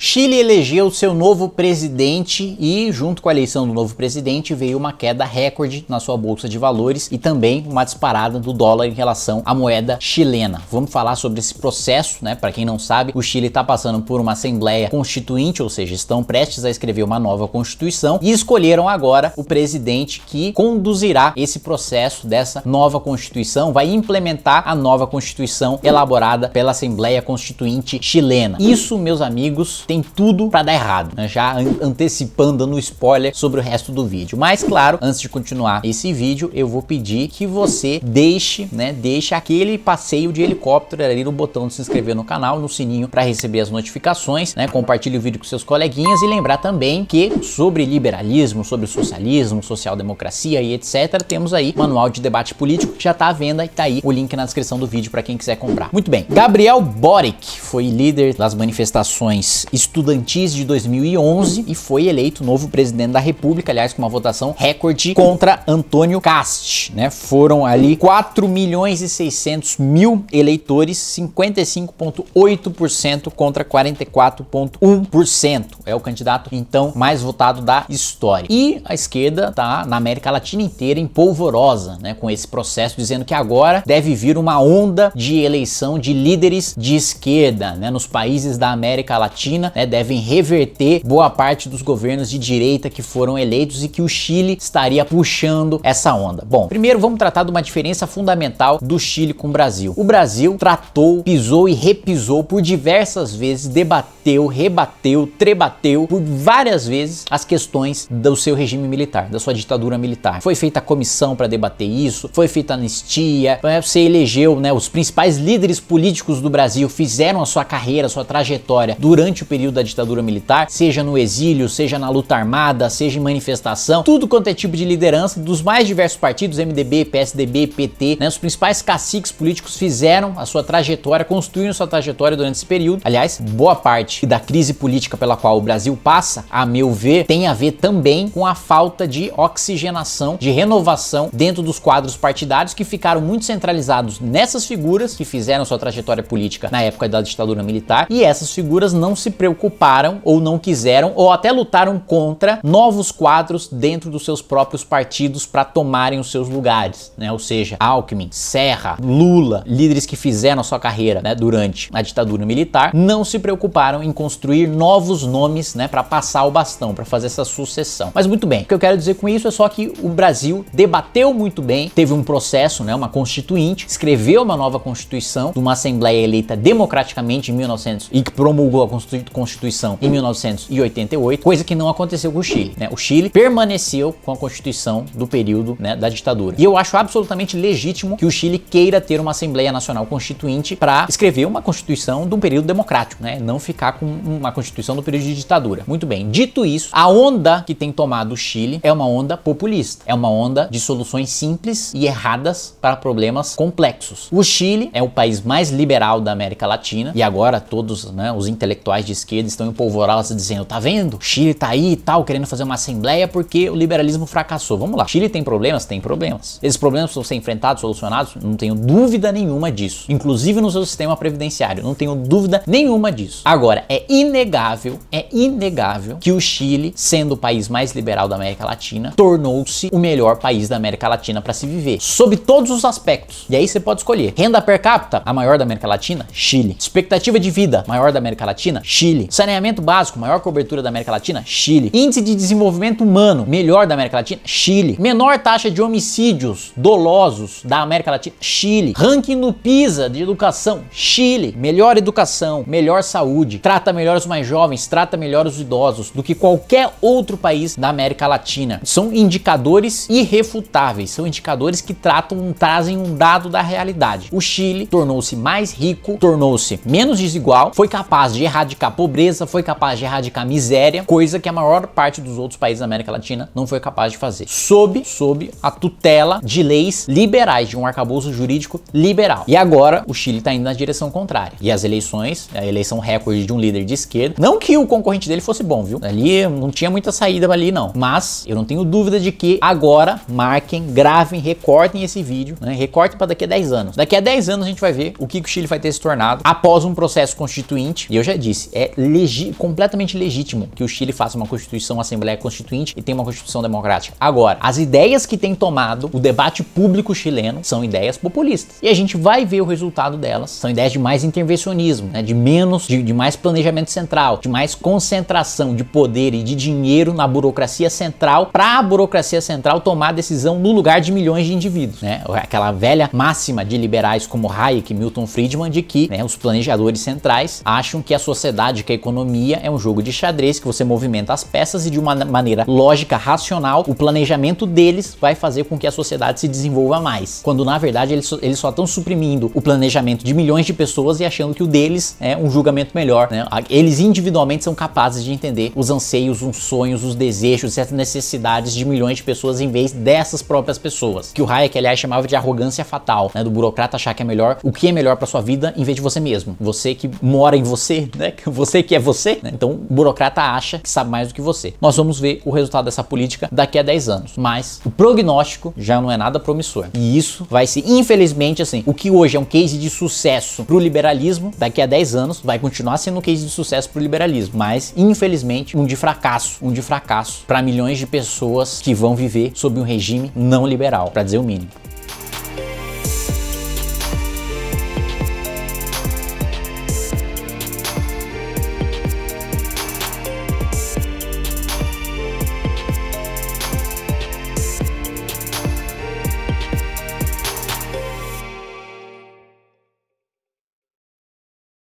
Chile elegeu seu novo presidente e, junto com a eleição do novo presidente, veio uma queda recorde na sua bolsa de valores e também uma disparada do dólar em relação à moeda chilena. Vamos falar sobre esse processo, né? Para quem não sabe, o Chile está passando por uma assembleia constituinte, ou seja, estão prestes a escrever uma nova constituição e escolheram agora o presidente que conduzirá esse processo dessa nova constituição, vai implementar a nova constituição elaborada pela Assembleia Constituinte chilena. Isso, meus amigos, tem tudo para dar errado, né? já antecipando no spoiler sobre o resto do vídeo. Mas claro, antes de continuar esse vídeo, eu vou pedir que você deixe, né, deixe aquele passeio de helicóptero ali no botão de se inscrever no canal, no sininho para receber as notificações, né? Compartilhe o vídeo com seus coleguinhas e lembrar também que sobre liberalismo, sobre socialismo, social-democracia e etc, temos aí manual de debate político que já está à venda e tá aí o link na descrição do vídeo para quem quiser comprar. Muito bem. Gabriel Boric foi líder das manifestações estudantis de 2011 e foi eleito novo presidente da República, aliás, com uma votação recorde contra Antônio Cast, né? Foram ali 4 milhões e 600 mil eleitores, 55,8% contra 44,1%. É o candidato então mais votado da história. E a esquerda tá na América Latina inteira em polvorosa, né, com esse processo dizendo que agora deve vir uma onda de eleição de líderes de esquerda, né, nos países da América Latina Argentina né, devem reverter boa parte dos governos de direita que foram eleitos e que o Chile estaria puxando essa onda. Bom, primeiro vamos tratar de uma diferença fundamental do Chile com o Brasil. O Brasil tratou, pisou e repisou por diversas vezes, debateu, rebateu, trebateu por várias vezes as questões do seu regime militar, da sua ditadura militar. Foi feita a comissão para debater isso, foi feita anistia, né, você elegeu né, os principais líderes políticos do Brasil, fizeram a sua carreira, a sua trajetória durante o período período da ditadura militar, seja no exílio, seja na luta armada, seja em manifestação, tudo quanto é tipo de liderança dos mais diversos partidos, MDB, PSDB, PT, né? Os principais caciques políticos fizeram a sua trajetória, construíram sua trajetória durante esse período. Aliás, boa parte da crise política pela qual o Brasil passa, a meu ver, tem a ver também com a falta de oxigenação, de renovação dentro dos quadros partidários que ficaram muito centralizados nessas figuras que fizeram sua trajetória política na época da ditadura militar e essas figuras não se preocupam preocuparam ou não quiseram ou até lutaram contra novos quadros dentro dos seus próprios partidos para tomarem os seus lugares, né? Ou seja, Alckmin, Serra, Lula, líderes que fizeram a sua carreira, né, durante a ditadura militar, não se preocuparam em construir novos nomes, né, para passar o bastão, para fazer essa sucessão. Mas muito bem, o que eu quero dizer com isso é só que o Brasil debateu muito bem, teve um processo, né, uma constituinte, escreveu uma nova constituição de uma assembleia eleita democraticamente em 1900 e que promulgou a constituição Constituição em 1988, coisa que não aconteceu com o Chile. Né? O Chile permaneceu com a Constituição do período né, da ditadura. E eu acho absolutamente legítimo que o Chile queira ter uma Assembleia Nacional Constituinte para escrever uma Constituição de um período democrático, né? não ficar com uma Constituição do período de ditadura. Muito bem, dito isso, a onda que tem tomado o Chile é uma onda populista, é uma onda de soluções simples e erradas para problemas complexos. O Chile é o país mais liberal da América Latina e agora todos né, os intelectuais de esquerda estão em polvorosa dizendo, tá vendo? Chile tá aí e tal, querendo fazer uma assembleia porque o liberalismo fracassou. Vamos lá. Chile tem problemas? Tem problemas. Esses problemas vão ser enfrentados, solucionados? Não tenho dúvida nenhuma disso. Inclusive no seu sistema previdenciário. Não tenho dúvida nenhuma disso. Agora, é inegável, é inegável que o Chile, sendo o país mais liberal da América Latina, tornou-se o melhor país da América Latina para se viver. Sob todos os aspectos. E aí você pode escolher. Renda per capita, a maior da América Latina? Chile. Expectativa de vida, maior da América Latina? Chile. Chile. Saneamento básico, maior cobertura da América Latina, Chile. Índice de desenvolvimento humano, melhor da América Latina, Chile. Menor taxa de homicídios dolosos da América Latina, Chile. Ranking no PISA de educação, Chile. Melhor educação, melhor saúde, trata melhor os mais jovens, trata melhor os idosos do que qualquer outro país da América Latina. São indicadores irrefutáveis, são indicadores que tratam, trazem um dado da realidade. O Chile tornou-se mais rico, tornou-se menos desigual, foi capaz de erradicar pobreza, foi capaz de erradicar miséria, coisa que a maior parte dos outros países da América Latina não foi capaz de fazer. Sob, sob a tutela de leis liberais, de um arcabouço jurídico liberal. E agora o Chile está indo na direção contrária. E as eleições, a eleição recorde de um líder de esquerda, não que o concorrente dele fosse bom, viu? Ali não tinha muita saída ali não. Mas eu não tenho dúvida de que agora marquem, gravem, recortem esse vídeo, né? Recortem para daqui a 10 anos. Daqui a 10 anos a gente vai ver o que o Chile vai ter se tornado após um processo constituinte. E eu já disse, é é legi completamente legítimo que o Chile faça uma constituição, uma assembleia é constituinte e tenha uma constituição democrática. Agora, as ideias que tem tomado o debate público chileno são ideias populistas. E a gente vai ver o resultado delas. São ideias de mais intervencionismo, né? de menos, de, de mais planejamento central, de mais concentração de poder e de dinheiro na burocracia central para a burocracia central tomar decisão no lugar de milhões de indivíduos. Né? Aquela velha máxima de liberais como Hayek e Milton Friedman de que né, os planejadores centrais acham que a sociedade que a economia é um jogo de xadrez que você movimenta as peças e de uma maneira lógica, racional, o planejamento deles vai fazer com que a sociedade se desenvolva mais. Quando na verdade eles, eles só estão suprimindo o planejamento de milhões de pessoas e achando que o deles é um julgamento melhor. Né? Eles individualmente são capazes de entender os anseios, os sonhos, os desejos e as necessidades de milhões de pessoas em vez dessas próprias pessoas. Que o Hayek, aliás, chamava de arrogância fatal, né? Do burocrata achar que é melhor o que é melhor para sua vida em vez de você mesmo. Você que mora em você, né? Que você você que é você, né? Então o burocrata acha que sabe mais do que você. Nós vamos ver o resultado dessa política daqui a 10 anos. Mas o prognóstico já não é nada promissor. E isso vai ser, infelizmente, assim, o que hoje é um case de sucesso para o liberalismo, daqui a 10 anos vai continuar sendo um case de sucesso para o liberalismo, mas infelizmente um de fracasso, um de fracasso para milhões de pessoas que vão viver sob um regime não liberal, para dizer o mínimo.